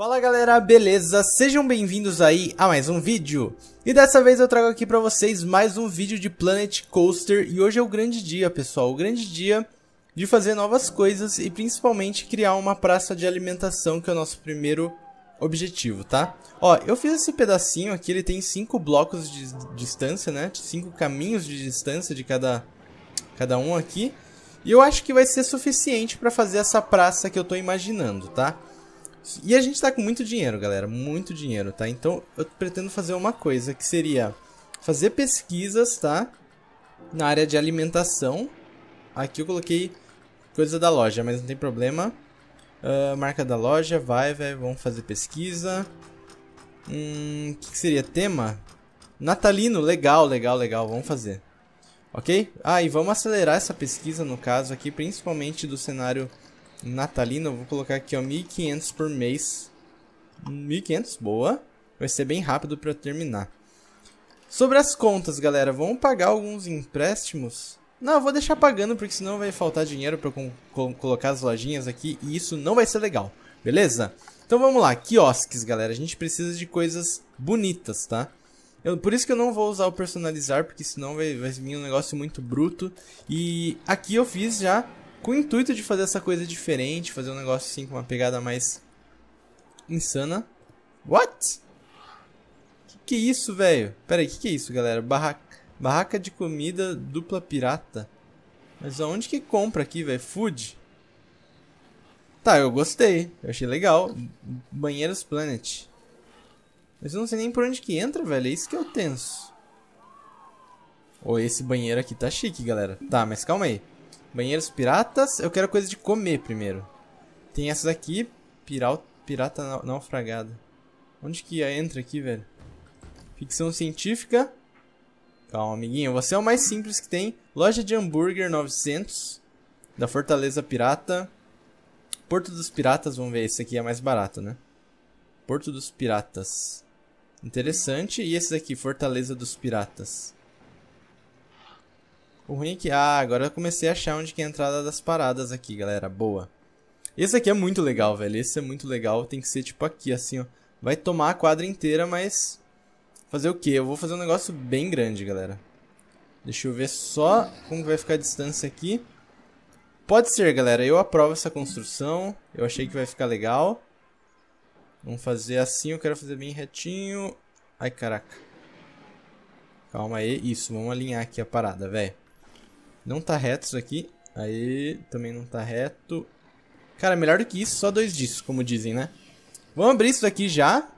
Fala galera, beleza? Sejam bem-vindos aí a mais um vídeo. E dessa vez eu trago aqui pra vocês mais um vídeo de Planet Coaster e hoje é o grande dia, pessoal. O grande dia de fazer novas coisas e principalmente criar uma praça de alimentação que é o nosso primeiro objetivo, tá? Ó, eu fiz esse pedacinho aqui, ele tem 5 blocos de distância, né? 5 caminhos de distância de cada, cada um aqui. E eu acho que vai ser suficiente pra fazer essa praça que eu tô imaginando, Tá? E a gente tá com muito dinheiro, galera, muito dinheiro, tá? Então eu pretendo fazer uma coisa que seria fazer pesquisas, tá? Na área de alimentação. Aqui eu coloquei coisa da loja, mas não tem problema. Uh, marca da loja, vai, vai, vamos fazer pesquisa. O hum, que, que seria tema? Natalino, legal, legal, legal, vamos fazer. Ok? Ah, e vamos acelerar essa pesquisa no caso aqui, principalmente do cenário eu vou colocar aqui, ó, 1.500 por mês. 1.500, boa. Vai ser bem rápido para terminar. Sobre as contas, galera, vamos pagar alguns empréstimos? Não, eu vou deixar pagando, porque senão vai faltar dinheiro para colocar as lojinhas aqui, e isso não vai ser legal, beleza? Então vamos lá, quiosques, galera, a gente precisa de coisas bonitas, tá? Eu, por isso que eu não vou usar o personalizar, porque senão vai, vai vir um negócio muito bruto. E aqui eu fiz já com o intuito de fazer essa coisa diferente, fazer um negócio assim com uma pegada mais insana. What? Que que é isso, velho? Pera aí, que que é isso, galera? Barraca, barraca de comida dupla pirata. Mas aonde que compra aqui, velho? Food? Tá, eu gostei. Eu achei legal. Banheiros Planet. Mas eu não sei nem por onde que entra, velho. É isso que eu tenso. Ou oh, esse banheiro aqui tá chique, galera. Tá, mas calma aí. Banheiros piratas, eu quero coisa de comer primeiro. Tem essas aqui, piral, pirata naufragada. Onde que entra aqui, velho? Ficção científica. Calma, amiguinho, você é o mais simples que tem. Loja de hambúrguer 900, da Fortaleza Pirata. Porto dos Piratas, vamos ver, esse aqui é mais barato, né? Porto dos Piratas. Interessante, e esse daqui, Fortaleza dos Piratas. O ruim é que, ah, agora eu comecei a achar onde que é a entrada das paradas aqui, galera. Boa. Esse aqui é muito legal, velho. Esse é muito legal. Tem que ser tipo aqui, assim, ó. Vai tomar a quadra inteira, mas... Fazer o quê? Eu vou fazer um negócio bem grande, galera. Deixa eu ver só como vai ficar a distância aqui. Pode ser, galera. Eu aprovo essa construção. Eu achei que vai ficar legal. Vamos fazer assim. Eu quero fazer bem retinho. Ai, caraca. Calma aí. Isso, vamos alinhar aqui a parada, velho. Não tá reto isso aqui. Aí, também não tá reto. Cara, melhor do que isso, só dois discos, como dizem, né? Vamos abrir isso aqui já.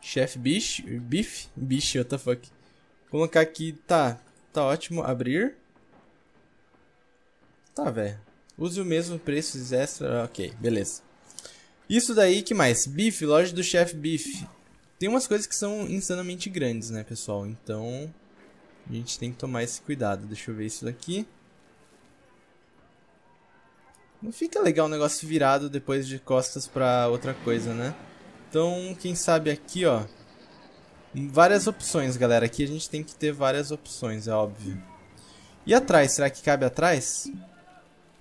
Chef Bicho, Beef, Bicho, what the fuck. Colocar aqui, tá. Tá ótimo. Abrir. Tá, velho. Use o mesmo preço extra. Ok, beleza. Isso daí, que mais? Beef, loja do Chef Beef. Tem umas coisas que são insanamente grandes, né, pessoal? Então... A gente tem que tomar esse cuidado. Deixa eu ver isso daqui. Não fica legal o negócio virado depois de costas pra outra coisa, né? Então, quem sabe aqui, ó. Várias opções, galera. Aqui a gente tem que ter várias opções, é óbvio. E atrás? Será que cabe atrás?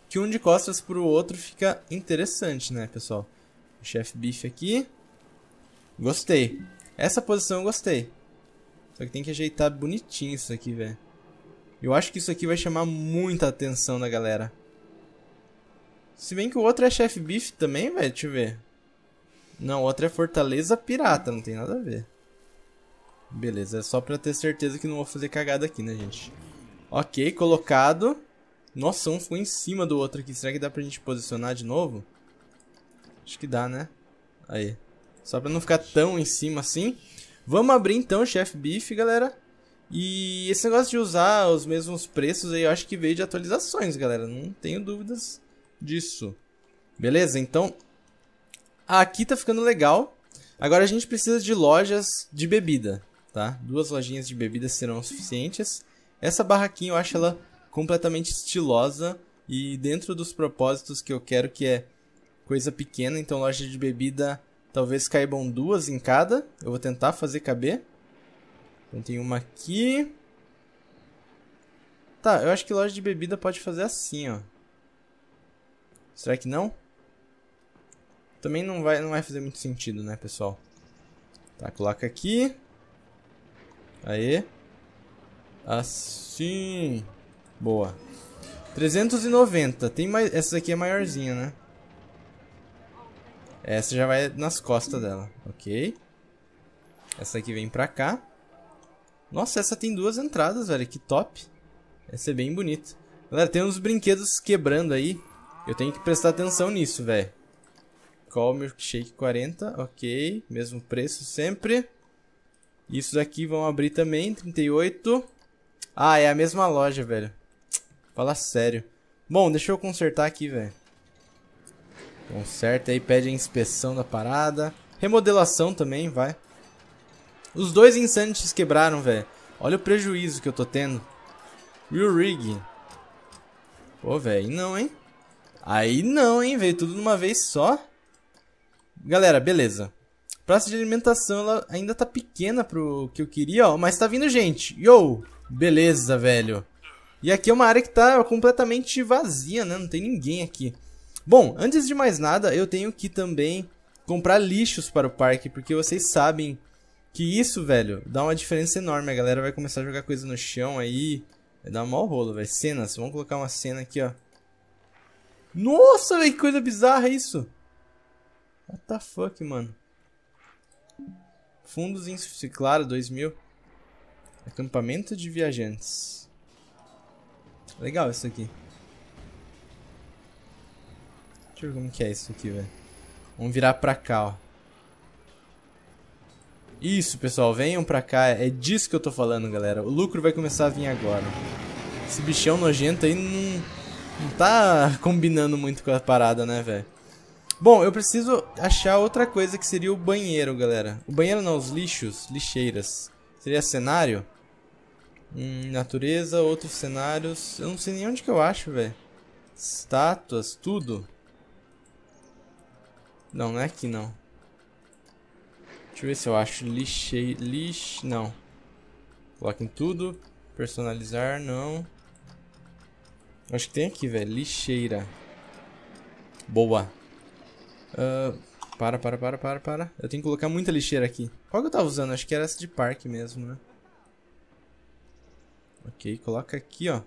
Que um de costas pro outro fica interessante, né, pessoal? chef bife aqui. Gostei. Essa posição eu gostei. Só que tem que ajeitar bonitinho isso aqui, velho. Eu acho que isso aqui vai chamar muita atenção da galera. Se bem que o outro é Chef Beef também, velho. Deixa eu ver. Não, o outro é Fortaleza Pirata. Não tem nada a ver. Beleza, é só pra ter certeza que não vou fazer cagada aqui, né, gente? Ok, colocado. Nossa, um ficou em cima do outro aqui. Será que dá pra gente posicionar de novo? Acho que dá, né? Aí. Só pra não ficar tão em cima assim. Vamos abrir então Chef Beef, galera. E esse negócio de usar os mesmos preços aí, eu acho que veio de atualizações, galera. Não tenho dúvidas disso. Beleza? Então, aqui tá ficando legal. Agora a gente precisa de lojas de bebida, tá? Duas lojinhas de bebida serão suficientes. Essa barraquinha eu acho ela completamente estilosa e dentro dos propósitos que eu quero, que é coisa pequena, então loja de bebida Talvez caibam duas em cada. Eu vou tentar fazer caber. Então tem uma aqui. Tá, eu acho que loja de bebida pode fazer assim, ó. Será que não? Também não vai, não vai fazer muito sentido, né, pessoal? Tá, coloca aqui. Aê. Assim. Boa. 390. Tem mais... Essa daqui é maiorzinha, né? Essa já vai nas costas dela, ok? Essa aqui vem pra cá. Nossa, essa tem duas entradas, velho. Que top. Vai ser é bem bonito. Galera, tem uns brinquedos quebrando aí. Eu tenho que prestar atenção nisso, velho. Call Milkshake 40, ok. Mesmo preço sempre. Isso daqui vão abrir também, 38. Ah, é a mesma loja, velho. Fala sério. Bom, deixa eu consertar aqui, velho. Conserta aí, pede a inspeção da parada. Remodelação também, vai. Os dois Insanities quebraram, velho. Olha o prejuízo que eu tô tendo. Real Rig. Pô, velho, não, hein? Aí não, hein? Veio tudo de uma vez só. Galera, beleza. Praça de alimentação, ela ainda tá pequena pro que eu queria, ó. Mas tá vindo gente. Yo! Beleza, velho. E aqui é uma área que tá completamente vazia, né? Não tem ninguém aqui. Bom, antes de mais nada, eu tenho que também comprar lixos para o parque, porque vocês sabem que isso, velho, dá uma diferença enorme. A galera vai começar a jogar coisa no chão aí. Vai dar um mau rolo, velho. Cenas. Vamos colocar uma cena aqui, ó. Nossa, velho, que coisa bizarra isso. What the fuck, mano. Fundos em claro, 2000. Acampamento de viajantes. Legal isso aqui ver como que é isso aqui, velho. Vamos virar pra cá, ó. Isso, pessoal, venham pra cá. É disso que eu tô falando, galera. O lucro vai começar a vir agora. Esse bichão nojento aí não, não tá combinando muito com a parada, né, velho? Bom, eu preciso achar outra coisa que seria o banheiro, galera. O banheiro não, os lixos, lixeiras. Seria cenário? Hum, natureza, outros cenários. Eu não sei nem onde que eu acho, velho. Estátuas, tudo. Não, não é aqui não. Deixa eu ver se eu acho lixei... lixe Não. Coloca em tudo. Personalizar, não. Acho que tem aqui, velho. Lixeira. Boa. Uh, para, para, para, para, para. Eu tenho que colocar muita lixeira aqui. Qual que eu tava usando? Acho que era essa de parque mesmo, né? Ok, coloca aqui, ó.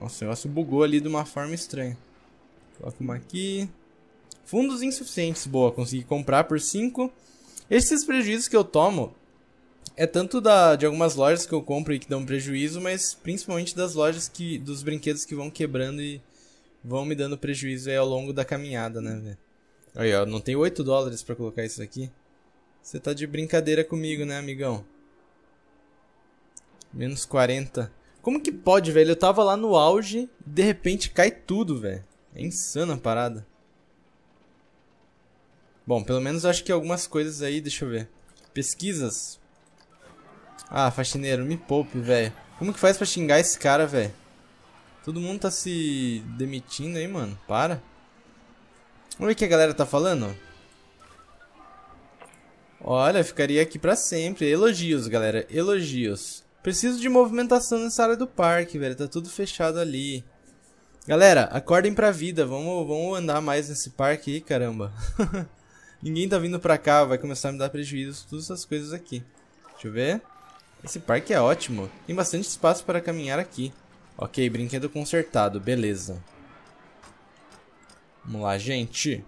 Nossa, o negócio bugou ali de uma forma estranha. Coloca uma aqui. Fundos insuficientes, boa, consegui comprar por 5. Esses prejuízos que eu tomo é tanto da, de algumas lojas que eu compro e que dão prejuízo, mas principalmente das lojas que dos brinquedos que vão quebrando e vão me dando prejuízo aí ao longo da caminhada, né, velho? Aí, ó, não tem 8 dólares para colocar isso aqui. Você tá de brincadeira comigo, né, amigão? Menos 40. Como que pode, velho? Eu tava lá no auge e de repente cai tudo, velho. É insana a parada. Bom, pelo menos acho que algumas coisas aí, deixa eu ver. Pesquisas. Ah, faxineiro, me poupe, velho. Como que faz pra xingar esse cara, velho? Todo mundo tá se demitindo aí, mano. Para. Vamos ver o que a galera tá falando. Olha, ficaria aqui pra sempre. Elogios, galera. Elogios. Preciso de movimentação nessa área do parque, velho. Tá tudo fechado ali. Galera, acordem pra vida. Vamos, vamos andar mais nesse parque aí, caramba. Ninguém tá vindo pra cá, vai começar a me dar prejuízo todas essas coisas aqui. Deixa eu ver. Esse parque é ótimo. Tem bastante espaço para caminhar aqui. Ok, brinquedo consertado. Beleza. Vamos lá, gente.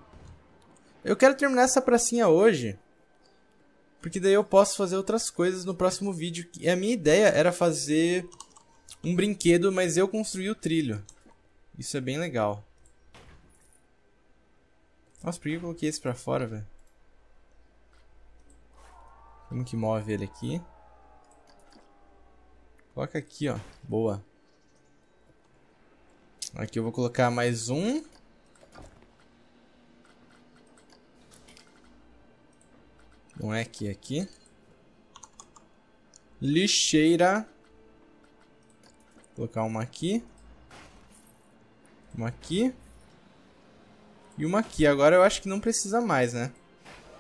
Eu quero terminar essa pracinha hoje. Porque daí eu posso fazer outras coisas no próximo vídeo. E a minha ideia era fazer um brinquedo, mas eu construí o trilho. Isso é bem legal. Nossa, por que eu coloquei esse pra fora, velho? Como que move ele aqui? Coloca aqui, ó. Boa. Aqui eu vou colocar mais um. Não é aqui, aqui. Lixeira. Vou colocar uma aqui. Uma aqui. E uma aqui. Agora eu acho que não precisa mais, né?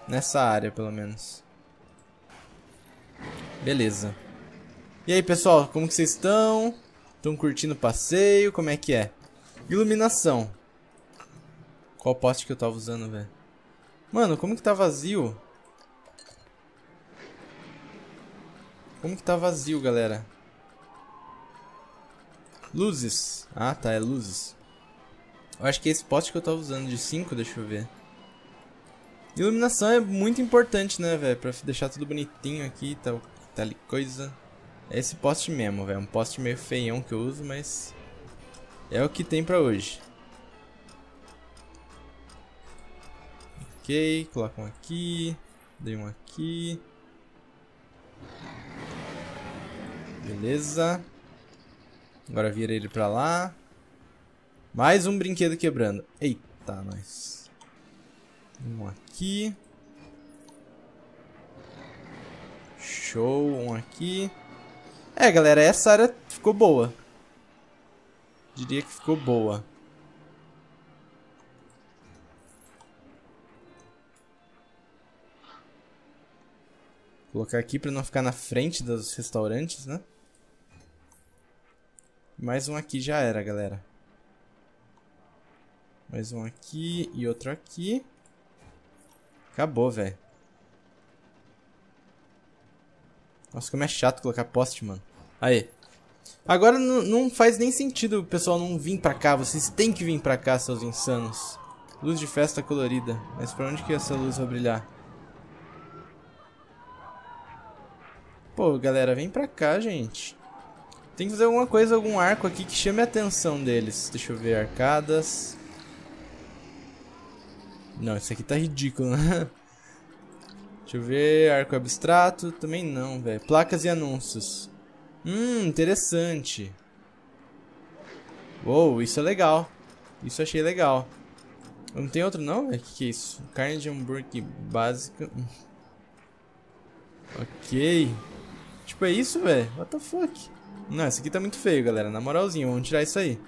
Nessa área, pelo menos. Beleza. E aí, pessoal, como que vocês estão? Estão curtindo o passeio? Como é que é? Iluminação. Qual poste que eu tava usando, velho? Mano, como que tá vazio? Como que tá vazio, galera? Luzes. Ah, tá, é luzes. Eu acho que é esse poste que eu tava usando de 5, deixa eu ver. Iluminação é muito importante, né, velho? Pra deixar tudo bonitinho aqui e tal, tal coisa. É esse poste mesmo, velho. Um poste meio feião que eu uso, mas... É o que tem pra hoje. Ok, coloca um aqui. Dei um aqui. Beleza. Agora vira ele pra lá. Mais um brinquedo quebrando. Eita, nós. Um aqui. Show, um aqui. É, galera, essa área ficou boa. Diria que ficou boa. Vou colocar aqui para não ficar na frente dos restaurantes, né? Mais um aqui já era, galera. Mais um aqui e outro aqui. Acabou, velho. Nossa, como é chato colocar poste, mano. Aí. Agora não faz nem sentido o pessoal não vir pra cá. Vocês têm que vir pra cá, seus insanos. Luz de festa colorida. Mas pra onde que essa luz vai brilhar? Pô, galera, vem pra cá, gente. Tem que fazer alguma coisa, algum arco aqui que chame a atenção deles. Deixa eu ver, arcadas. Não, isso aqui tá ridículo, né? Deixa eu ver, arco abstrato, também não, velho. Placas e anúncios. Hum, interessante. Uou, isso é legal. Isso achei legal. Não tem outro não, velho? É, o que, que é isso? Carne de hambúrguer básica. ok. Tipo, é isso, velho? What the fuck? Não, isso aqui tá muito feio, galera. Na moralzinha, vamos tirar isso aí.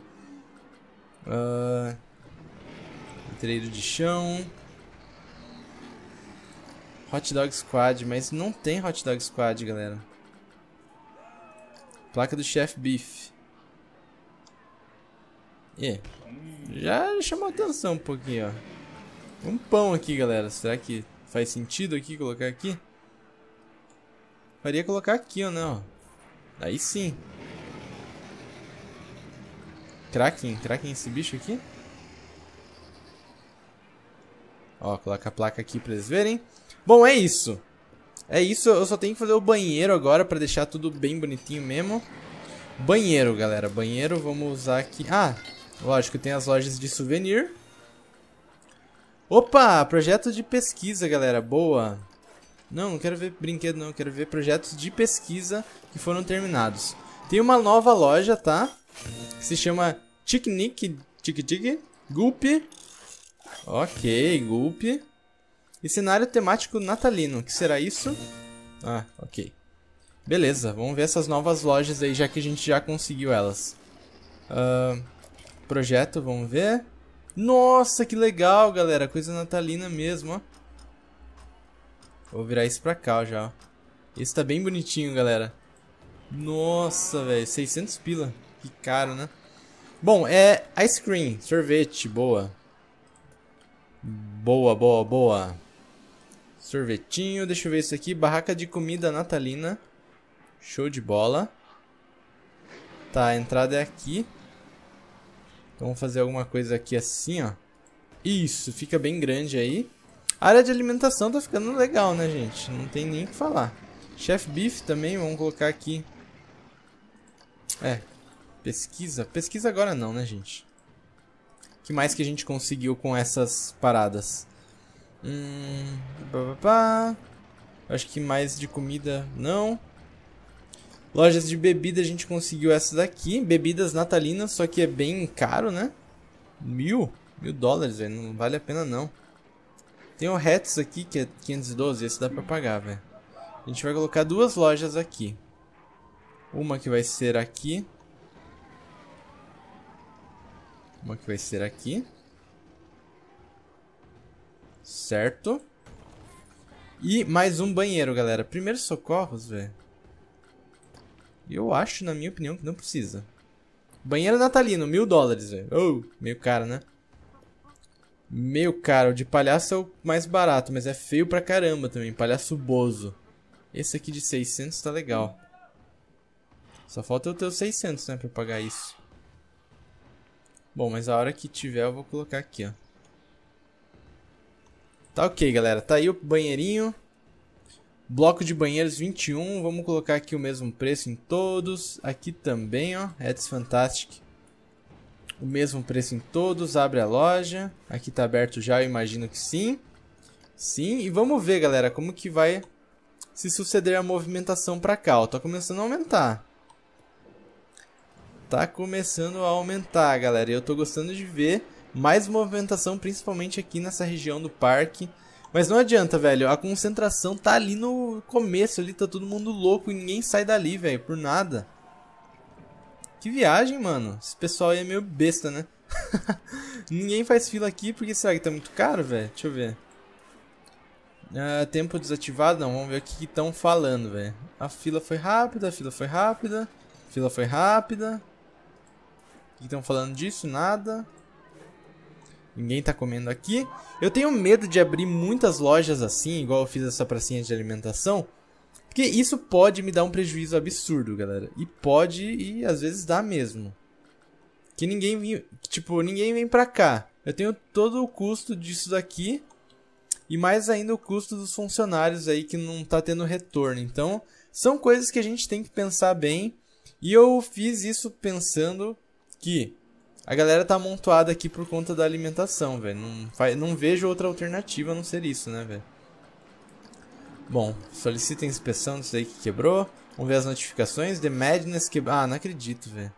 Ahn... Uh... Treino de chão. Hot Dog Squad, mas não tem Hot Dog Squad, galera. Placa do Chef Beef. Yeah. Já chamou atenção um pouquinho, ó. Um pão aqui, galera. Será que faz sentido aqui colocar aqui? Faria colocar aqui ou não? Né, aí sim. Kraken, Kraken esse bicho aqui? Ó, coloca a placa aqui pra eles verem. Bom, é isso. É isso, eu só tenho que fazer o banheiro agora pra deixar tudo bem bonitinho mesmo. Banheiro, galera. Banheiro, vamos usar aqui. Ah, lógico, tem as lojas de souvenir. Opa, projeto de pesquisa, galera. Boa. Não, não quero ver brinquedo, não. Quero ver projetos de pesquisa que foram terminados. Tem uma nova loja, tá? Que se chama Ticnic Tic Tic Ok, golpe. E cenário temático natalino, que será isso? Ah, ok. Beleza, vamos ver essas novas lojas aí, já que a gente já conseguiu elas. Uh, projeto, vamos ver. Nossa, que legal, galera. Coisa natalina mesmo, ó. Vou virar isso pra cá já, ó. Esse tá bem bonitinho, galera. Nossa, velho. 600 pila. Que caro, né? Bom, é ice cream, sorvete, boa. Boa, boa, boa. Sorvetinho, deixa eu ver isso aqui. Barraca de comida natalina. Show de bola. Tá, a entrada é aqui. Então vamos fazer alguma coisa aqui assim, ó. Isso, fica bem grande aí. A área de alimentação tá ficando legal, né, gente? Não tem nem o que falar. Chef Beef também, vamos colocar aqui. É, pesquisa. Pesquisa agora não, né, gente? que mais que a gente conseguiu com essas paradas? Hum, pá, pá, pá. Acho que mais de comida não. Lojas de bebida a gente conseguiu essa daqui. Bebidas natalinas, só que é bem caro, né? Mil? Mil dólares, velho. Não vale a pena, não. Tem o Hats aqui, que é 512. Esse dá pra pagar, velho. A gente vai colocar duas lojas aqui. Uma que vai ser aqui é que vai ser aqui. Certo. E mais um banheiro, galera. Primeiros socorros, velho. Eu acho, na minha opinião, que não precisa. Banheiro natalino, mil dólares, velho. Oh, meio caro, né? Meio caro. O de palhaço é o mais barato, mas é feio pra caramba também. Palhaço bozo. Esse aqui de 600 tá legal. Só falta eu ter os 600, né, pra pagar isso. Bom, mas a hora que tiver eu vou colocar aqui, ó. Tá ok, galera. Tá aí o banheirinho. Bloco de banheiros 21. Vamos colocar aqui o mesmo preço em todos. Aqui também, ó. É Eds Fantastic. O mesmo preço em todos. Abre a loja. Aqui tá aberto já, eu imagino que sim. Sim, e vamos ver, galera, como que vai se suceder a movimentação para cá. Ó, tá começando a aumentar tá começando a aumentar, galera. Eu tô gostando de ver mais movimentação, principalmente aqui nessa região do parque. Mas não adianta, velho. A concentração tá ali no começo, ali tá todo mundo louco e ninguém sai dali, velho, por nada. Que viagem, mano. Esse pessoal aí é meio besta, né? ninguém faz fila aqui porque será que tá muito caro, velho? Deixa eu ver. Uh, tempo desativado? Não, vamos ver o que estão falando, velho. A fila foi rápida, a fila foi rápida, a fila foi rápida que estão falando disso? Nada. Ninguém tá comendo aqui. Eu tenho medo de abrir muitas lojas assim, igual eu fiz essa pracinha de alimentação. Porque isso pode me dar um prejuízo absurdo, galera. E pode, e às vezes dá mesmo. Que ninguém vem, tipo, ninguém vem pra cá. Eu tenho todo o custo disso daqui. E mais ainda o custo dos funcionários aí que não tá tendo retorno. Então, são coisas que a gente tem que pensar bem. E eu fiz isso pensando que a galera tá amontoada aqui por conta da alimentação, velho. Não, não vejo outra alternativa a não ser isso, né, velho? Bom, solicita inspeção disso aí que quebrou. Vamos ver as notificações. The Madness quebrou. Ah, não acredito, velho.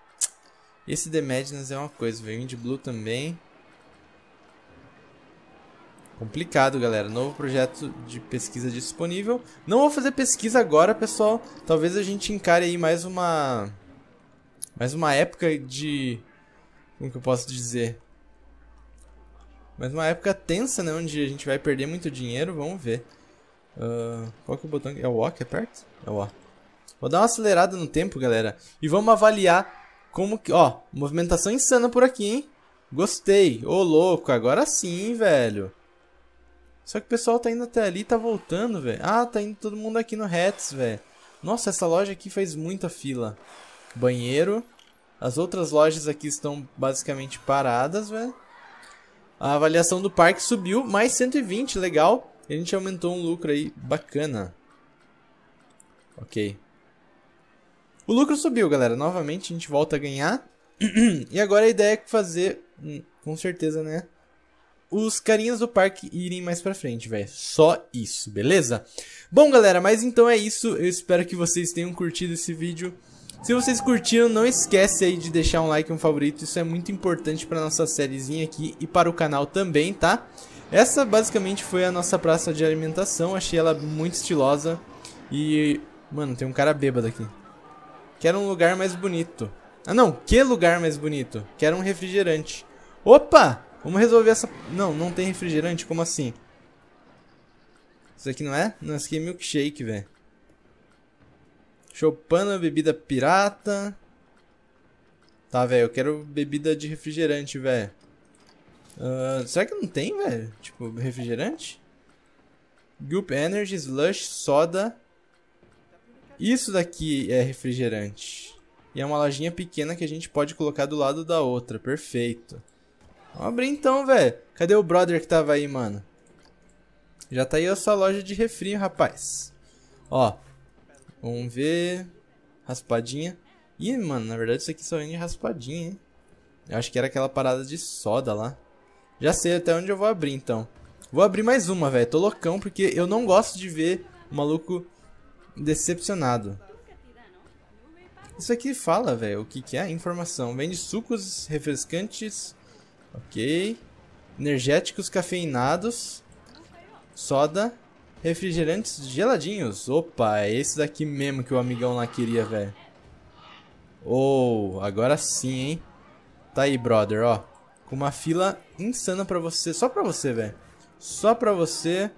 Esse The Madness é uma coisa, velho. Indie Blue também. Complicado, galera. Novo projeto de pesquisa disponível. Não vou fazer pesquisa agora, pessoal. Talvez a gente encare aí mais uma mas uma época de. Como que eu posso dizer? Mas uma época tensa, né? Onde a gente vai perder muito dinheiro, vamos ver. Uh, qual que é o botão? É o O que é perto? É o O. Vou dar uma acelerada no tempo, galera. E vamos avaliar como que... Ó, movimentação insana por aqui, hein? Gostei. Ô, louco, agora sim, velho. Só que o pessoal tá indo até ali e tá voltando, velho. Ah, tá indo todo mundo aqui no Hats, velho. Nossa, essa loja aqui faz muita fila banheiro. As outras lojas aqui estão basicamente paradas, velho. A avaliação do parque subiu mais 120, legal. A gente aumentou um lucro aí bacana. Ok. O lucro subiu, galera. Novamente a gente volta a ganhar. e agora a ideia é fazer, hum, com certeza, né? Os carinhas do parque irem mais pra frente, velho. Só isso, beleza? Bom, galera, mas então é isso. Eu espero que vocês tenham curtido esse vídeo. Se vocês curtiram, não esquece aí de deixar um like e um favorito, isso é muito importante para nossa sériezinha aqui e para o canal também, tá? Essa basicamente foi a nossa praça de alimentação, achei ela muito estilosa e... Mano, tem um cara bêbado aqui. Quero um lugar mais bonito. Ah não, que lugar mais bonito? Quero um refrigerante. Opa! Vamos resolver essa... Não, não tem refrigerante, como assim? Isso aqui não é? Não, isso aqui é milkshake, velho. Chopana, bebida pirata. Tá, velho, eu quero bebida de refrigerante, velho. Uh, será que não tem, velho? Tipo, refrigerante? Group Energy, Slush, Soda. Isso daqui é refrigerante. E é uma lojinha pequena que a gente pode colocar do lado da outra. Perfeito. Vamos abrir então, velho. Cadê o brother que tava aí, mano? Já tá aí a sua loja de refri, rapaz. Ó, Vamos ver. Raspadinha. Ih, mano, na verdade isso aqui só vem de raspadinha, hein? Eu acho que era aquela parada de soda lá. Já sei até onde eu vou abrir, então. Vou abrir mais uma, velho. Tô loucão, porque eu não gosto de ver o maluco decepcionado. Isso aqui fala, velho, o que, que é? Informação. Vende sucos, refrescantes, ok. Energéticos cafeinados, soda, Refrigerantes geladinhos. Opa, é esse daqui mesmo que o amigão lá queria, velho. Oh, agora sim, hein? Tá aí, brother, ó. Com uma fila insana pra você. Só pra você, velho. Só pra você.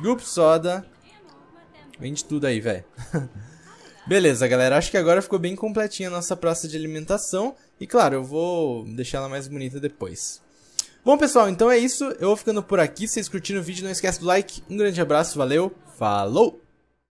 Group Soda. Vende tudo aí, velho. Beleza, galera. Acho que agora ficou bem completinha a nossa praça de alimentação. E claro, eu vou deixar ela mais bonita depois. Bom, pessoal, então é isso. Eu vou ficando por aqui. Se vocês curtiram o vídeo, não esquece do like. Um grande abraço, valeu, falou!